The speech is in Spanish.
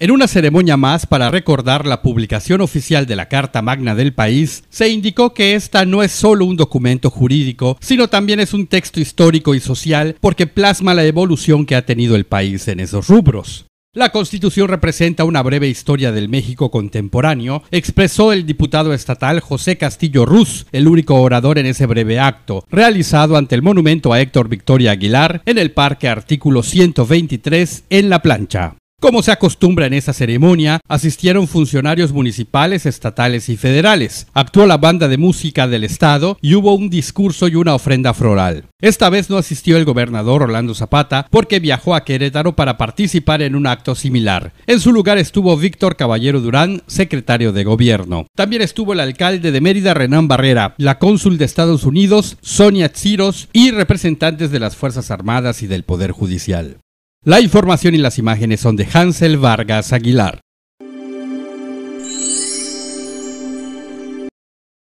En una ceremonia más para recordar la publicación oficial de la Carta Magna del país, se indicó que esta no es solo un documento jurídico, sino también es un texto histórico y social porque plasma la evolución que ha tenido el país en esos rubros. La Constitución representa una breve historia del México contemporáneo, expresó el diputado estatal José Castillo Ruz, el único orador en ese breve acto, realizado ante el monumento a Héctor Victoria Aguilar en el Parque Artículo 123 en La Plancha. Como se acostumbra en esa ceremonia, asistieron funcionarios municipales, estatales y federales. Actuó la banda de música del estado y hubo un discurso y una ofrenda floral. Esta vez no asistió el gobernador Orlando Zapata porque viajó a Querétaro para participar en un acto similar. En su lugar estuvo Víctor Caballero Durán, secretario de gobierno. También estuvo el alcalde de Mérida Renán Barrera, la cónsul de Estados Unidos Sonia Tsiros y representantes de las Fuerzas Armadas y del Poder Judicial. La información y las imágenes son de Hansel Vargas Aguilar.